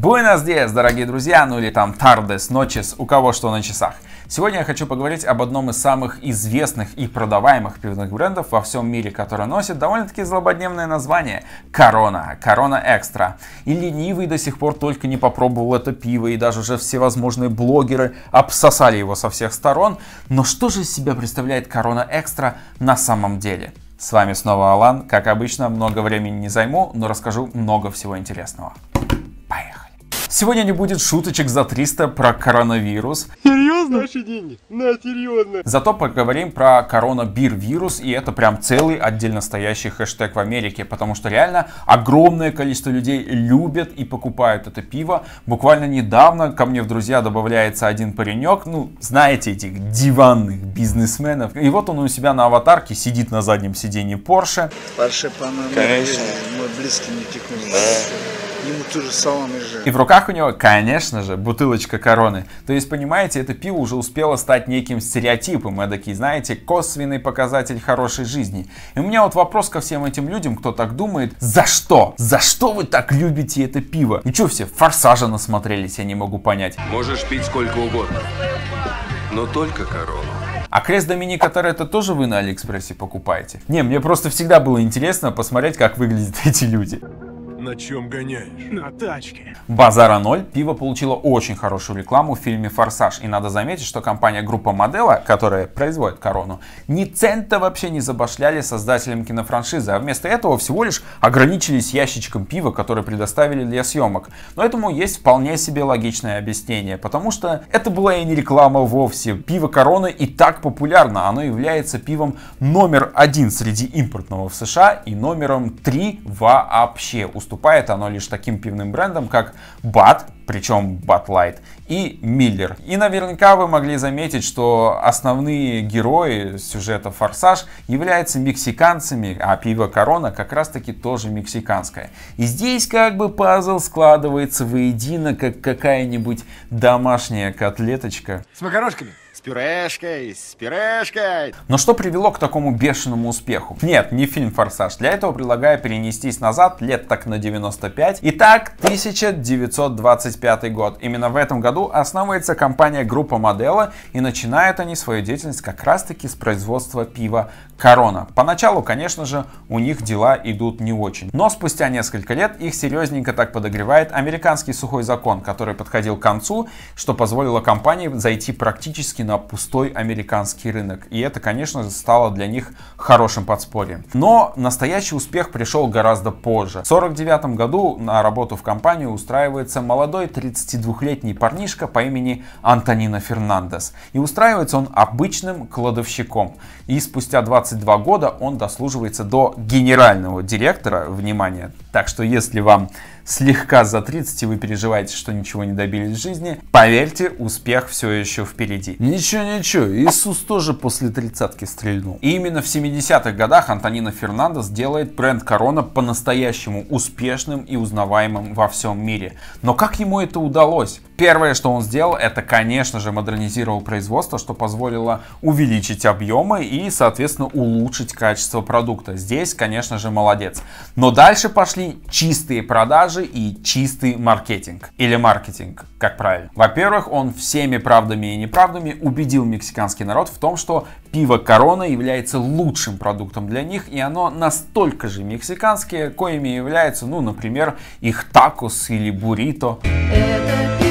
Буэнос диас, дорогие друзья, ну или там тардес, ночес, у кого что на часах. Сегодня я хочу поговорить об одном из самых известных и продаваемых пивных брендов во всем мире, который носит довольно-таки злободневное название – Корона, Корона Экстра. И ленивый до сих пор только не попробовал это пиво, и даже уже всевозможные блогеры обсосали его со всех сторон. Но что же из себя представляет Корона Экстра на самом деле? С вами снова Алан. Как обычно, много времени не займу, но расскажу много всего интересного. Сегодня не будет шуточек за 300 про коронавирус. Серьезно? Наши деньги. На, серьезно. Зато поговорим про коронабир-вирус, и это прям целый отдельно стоящий хэштег в Америке, потому что реально огромное количество людей любят и покупают это пиво. Буквально недавно ко мне в друзья добавляется один паренек, ну, знаете этих диванных бизнесменов. И вот он у себя на аватарке сидит на заднем сиденье Porsche. Porsche, по-моему, мой близкий не тихо ему ту же самую же. И в руках у него, конечно же, бутылочка короны. То есть, понимаете, это пиво уже успело стать неким стереотипом, эдакий, знаете, косвенный показатель хорошей жизни. И у меня вот вопрос ко всем этим людям, кто так думает, за что? За что вы так любите это пиво? И ну что все, форсажа насмотрелись, я не могу понять. Можешь пить сколько угодно, но только корону. А крест Доминика это тоже вы на Алиэкспрессе покупаете? Не, мне просто всегда было интересно посмотреть, как выглядят эти люди. На чем гоняешь? На тачке. Базара 0 пиво получило очень хорошую рекламу в фильме «Форсаж». И надо заметить, что компания группа Модела, которая производит «Корону», ни цента вообще не забашляли создателям кинофраншизы, а вместо этого всего лишь ограничились ящичком пива, который предоставили для съемок. Но этому есть вполне себе логичное объяснение, потому что это была и не реклама вовсе. Пиво «Корона» и так популярно, оно является пивом номер один среди импортного в США и номером три вообще уступает выступает оно лишь таким пивным брендом, как БАТ, причем Батлайт, и Миллер. И наверняка вы могли заметить, что основные герои сюжета «Форсаж» являются мексиканцами, а пиво «Корона» как раз-таки тоже мексиканское. И здесь как бы пазл складывается воедино, как какая-нибудь домашняя котлеточка. С макарошками? С пюрешкой, с пюрешкой. Но что привело к такому бешеному успеху? Нет, не фильм «Форсаж». Для этого предлагаю перенестись назад лет так на 95. Итак, 1925 2005 год. Именно в этом году основывается компания Группа Модела, и начинают они свою деятельность как раз-таки с производства пива. Корона. Поначалу, конечно же, у них дела идут не очень. Но спустя несколько лет их серьезненько так подогревает американский сухой закон, который подходил к концу, что позволило компании зайти практически на пустой американский рынок. И это, конечно же, стало для них хорошим подспорьем. Но настоящий успех пришел гораздо позже. В 1949 году на работу в компанию устраивается молодой 32-летний парнишка по имени Антонина Фернандес. И устраивается он обычным кладовщиком. И спустя 20 22 года он дослуживается до генерального директора, внимание. Так что если вам слегка за 30 и вы переживаете, что ничего не добились в жизни, поверьте, успех все еще впереди. Ничего, ничего, Иисус тоже после тридцатки стрельнул. И именно в 70-х годах Антонина Фернандес делает бренд Корона по-настоящему успешным и узнаваемым во всем мире. Но как ему это удалось? Первое, что он сделал, это, конечно же, модернизировал производство, что позволило увеличить объемы и, соответственно, улучшить качество продукта. Здесь, конечно же, молодец. Но дальше пошли чистые продажи и чистый маркетинг. Или маркетинг, как правильно. Во-первых, он всеми правдами и неправдами убедил мексиканский народ в том, что пиво Корона является лучшим продуктом для них, и оно настолько же мексиканское, коими является, ну, например, их такос или буррито. Это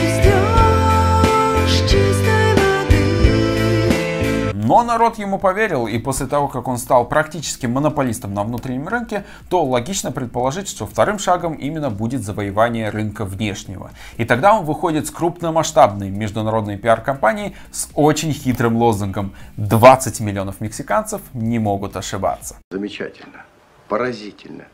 Но народ ему поверил, и после того, как он стал практически монополистом на внутреннем рынке, то логично предположить, что вторым шагом именно будет завоевание рынка внешнего. И тогда он выходит с крупномасштабной международной пиар-компанией с очень хитрым лозунгом «20 миллионов мексиканцев не могут ошибаться». Замечательно, поразительно.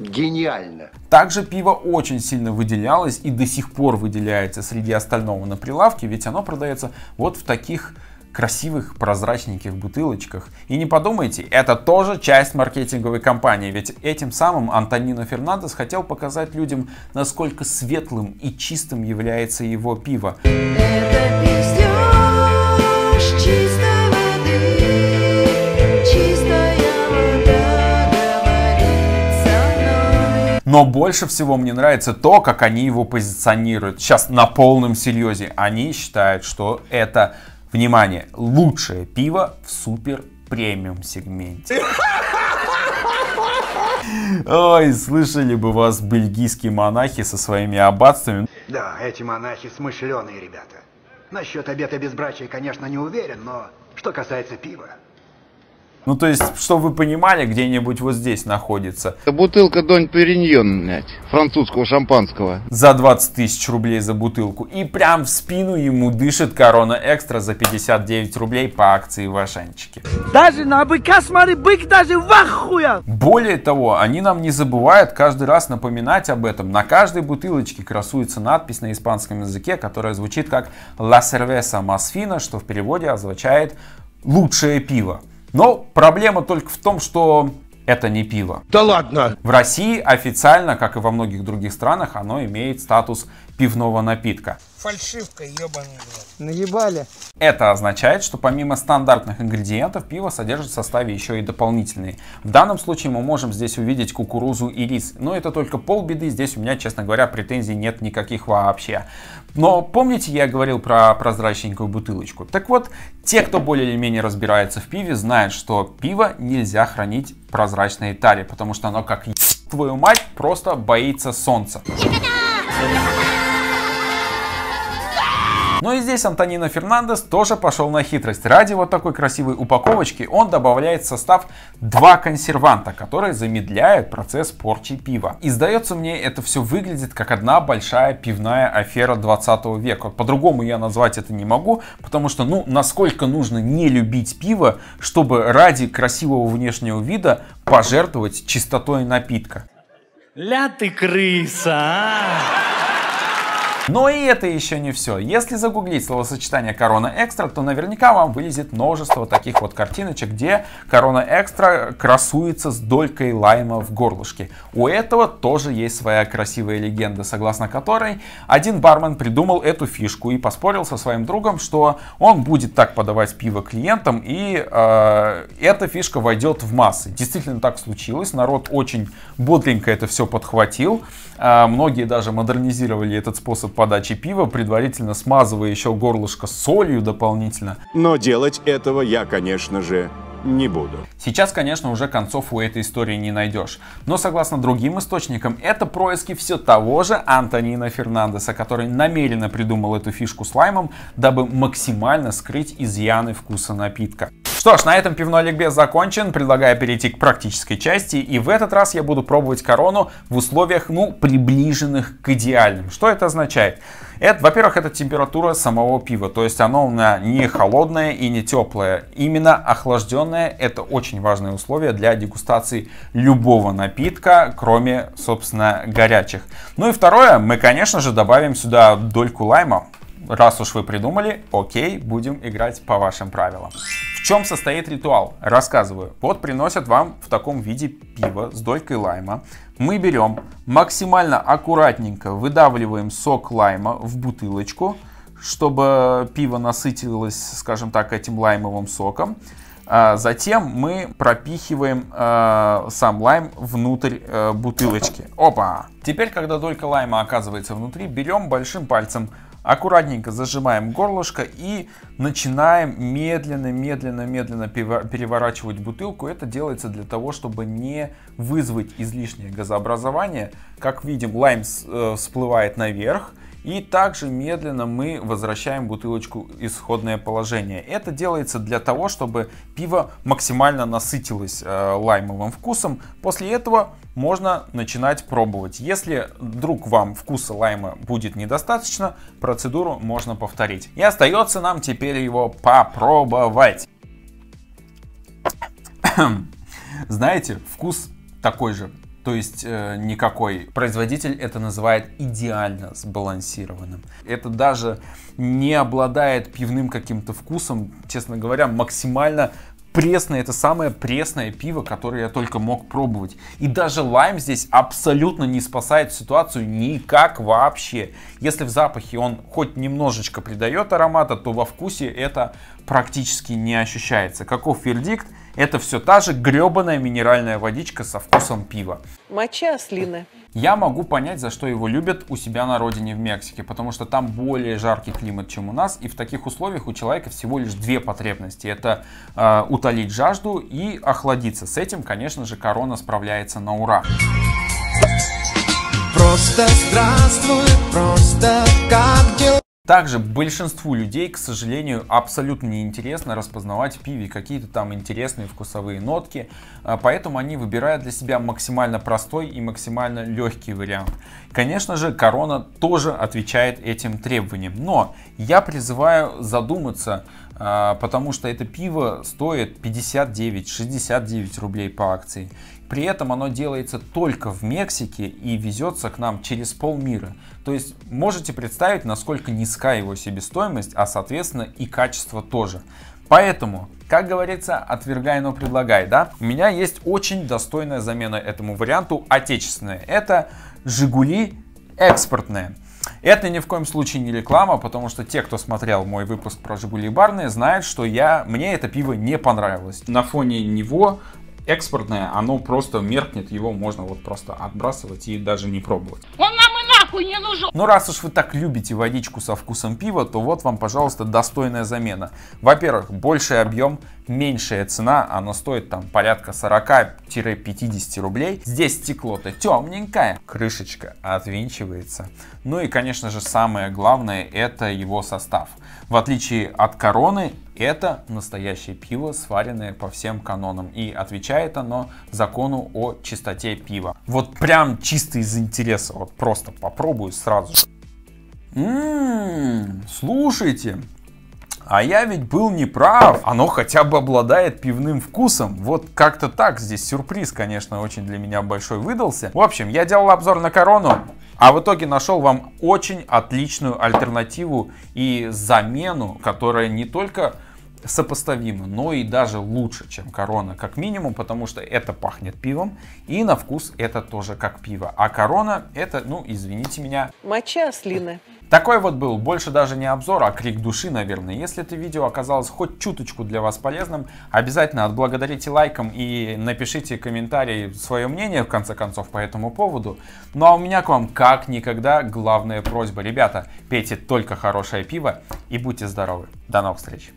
Гениально. Также пиво очень сильно выделялось и до сих пор выделяется среди остального на прилавке, ведь оно продается вот в таких красивых прозрачненьких бутылочках. И не подумайте, это тоже часть маркетинговой кампании, ведь этим самым Антонино Фернандес хотел показать людям, насколько светлым и чистым является его пиво. Но больше всего мне нравится то, как они его позиционируют. Сейчас на полном серьезе. Они считают, что это Внимание, лучшее пиво в супер премиум сегменте. Ой, слышали бы вас бельгийские монахи со своими аббатствами. Да, эти монахи смышленые ребята. Насчет обета безбрачия, конечно, не уверен, но что касается пива, ну, то есть, чтобы вы понимали, где-нибудь вот здесь находится. Это бутылка Донь Периньон, блядь, французского шампанского. За 20 тысяч рублей за бутылку. И прям в спину ему дышит Корона Экстра за 59 рублей по акции в Ашанчике. Даже на быка, смотри, бык даже в ахуя! Более того, они нам не забывают каждый раз напоминать об этом. На каждой бутылочке красуется надпись на испанском языке, которая звучит как «La cerveza más fina», что в переводе означает «лучшее пиво». Но проблема только в том, что это не пиво. Да ладно! В России официально, как и во многих других странах, оно имеет статус пивного напитка. Фальшивка, ебаный рот. Наебали. Это означает, что помимо стандартных ингредиентов пиво содержит в составе еще и дополнительные. В данном случае мы можем здесь увидеть кукурузу и рис, но это только полбеды, здесь у меня, честно говоря, претензий нет никаких вообще. Но помните, я говорил про прозрачненькую бутылочку? Так вот, те, кто более или менее разбирается в пиве, знают, что пиво нельзя хранить в прозрачной таре, потому что оно как твою мать просто боится солнца. Чиката! Но ну и здесь Антонина Фернандес тоже пошел на хитрость. Ради вот такой красивой упаковочки он добавляет в состав два консерванта, которые замедляют процесс порчи пива. И сдается мне, это все выглядит как одна большая пивная афера 20 века. По-другому я назвать это не могу, потому что, ну, насколько нужно не любить пиво, чтобы ради красивого внешнего вида пожертвовать чистотой напитка. Ля ты крыса, а! Но и это еще не все. Если загуглить словосочетание корона экстра, то наверняка вам вылезет множество таких вот картиночек, где корона экстра красуется с долькой лайма в горлышке. У этого тоже есть своя красивая легенда, согласно которой один бармен придумал эту фишку и поспорил со своим другом, что он будет так подавать пиво клиентам, и э, эта фишка войдет в массы. Действительно так случилось, народ очень бодренько это все подхватил, э, многие даже модернизировали этот способ подачи пива, предварительно смазывая еще горлышко солью дополнительно. Но делать этого я, конечно же, не буду. Сейчас, конечно, уже концов у этой истории не найдешь. Но, согласно другим источникам, это происки все того же Антонина Фернандеса, который намеренно придумал эту фишку с лаймом, дабы максимально скрыть изъяны вкуса напитка. Что ж, на этом пивной ликбез закончен. Предлагаю перейти к практической части. И в этот раз я буду пробовать корону в условиях, ну, приближенных к идеальным. Что это означает? Это, во-первых, это температура самого пива, то есть оно у меня не холодное и не теплое. Именно охлажденное – это очень важное условие для дегустации любого напитка, кроме, собственно, горячих. Ну и второе, мы, конечно же, добавим сюда дольку лайма. Раз уж вы придумали, окей, будем играть по вашим правилам чем состоит ритуал? Рассказываю. Вот приносят вам в таком виде пиво с долькой лайма. Мы берем максимально аккуратненько, выдавливаем сок лайма в бутылочку, чтобы пиво насытилось, скажем так, этим лаймовым соком. А затем мы пропихиваем э, сам лайм внутрь э, бутылочки. Опа! Теперь, когда только лайма оказывается внутри, берем большим пальцем Аккуратненько зажимаем горлышко и начинаем медленно, медленно, медленно переворачивать бутылку. Это делается для того, чтобы не вызвать излишнее газообразование. Как видим, лайм э, всплывает наверх. И также медленно мы возвращаем бутылочку исходное положение. Это делается для того, чтобы пиво максимально насытилось э, лаймовым вкусом. После этого можно начинать пробовать. Если вдруг вам вкуса лайма будет недостаточно, процедуру можно повторить. И остается нам теперь его попробовать. Знаете, вкус такой же. То есть э, никакой производитель это называет идеально сбалансированным. Это даже не обладает пивным каким-то вкусом, честно говоря, максимально пресное, это самое пресное пиво, которое я только мог пробовать. И даже лайм здесь абсолютно не спасает ситуацию никак вообще. Если в запахе он хоть немножечко придает аромата, то во вкусе это практически не ощущается. Каков вердикт? Это все та же гребаная минеральная водичка со вкусом пива. Моча ослина. Я могу понять, за что его любят у себя на родине в Мексике, потому что там более жаркий климат, чем у нас, и в таких условиях у человека всего лишь две потребности. Это э, утолить жажду и охладиться. С этим, конечно же, корона справляется на ура. Просто здравствуй, просто как дела? Также большинству людей, к сожалению, абсолютно неинтересно распознавать в пиве какие-то там интересные вкусовые нотки, а, поэтому они выбирают для себя максимально простой и максимально легкий вариант. Конечно же, корона тоже отвечает этим требованиям, но я призываю задуматься, а, потому что это пиво стоит 59-69 рублей по акции. При этом оно делается только в Мексике и везется к нам через полмира. То есть можете представить, насколько низка его себестоимость, а соответственно и качество тоже. Поэтому, как говорится, отвергай, но предлагай, да? У меня есть очень достойная замена этому варианту отечественная. Это Жигули экспортная. Это ни в коем случае не реклама, потому что те, кто смотрел мой выпуск про Жигули барные, знают, что я, мне это пиво не понравилось. На фоне него экспортное, оно просто меркнет, его можно вот просто отбрасывать и даже не пробовать. Он нахуй не нужен. Но ну, раз уж вы так любите водичку со вкусом пива, то вот вам, пожалуйста, достойная замена. Во-первых, больший объем, меньшая цена, она стоит там порядка 40-50 рублей. Здесь стекло-то темненькое, крышечка отвинчивается. Ну и, конечно же, самое главное, это его состав. В отличие от короны, это настоящее пиво, сваренное по всем канонам. И отвечает оно закону о чистоте пива. Вот прям чисто из интереса. Вот просто попробую сразу же. М-м, слушайте, а я ведь был неправ. Оно хотя бы обладает пивным вкусом. Вот как-то так. Здесь сюрприз, конечно, очень для меня большой выдался. В общем, я делал обзор на корону, а в итоге нашел вам очень отличную альтернативу и замену, которая не только сопоставимо, но и даже лучше, чем корона, как минимум, потому что это пахнет пивом, и на вкус это тоже как пиво. А корона это, ну, извините меня... Моча ослина. Такой вот был, больше даже не обзор, а крик души, наверное. Если это видео оказалось хоть чуточку для вас полезным, обязательно отблагодарите лайком и напишите комментарий, свое мнение, в конце концов, по этому поводу. Ну а у меня к вам, как никогда, главная просьба. Ребята, пейте только хорошее пиво и будьте здоровы. До новых встреч!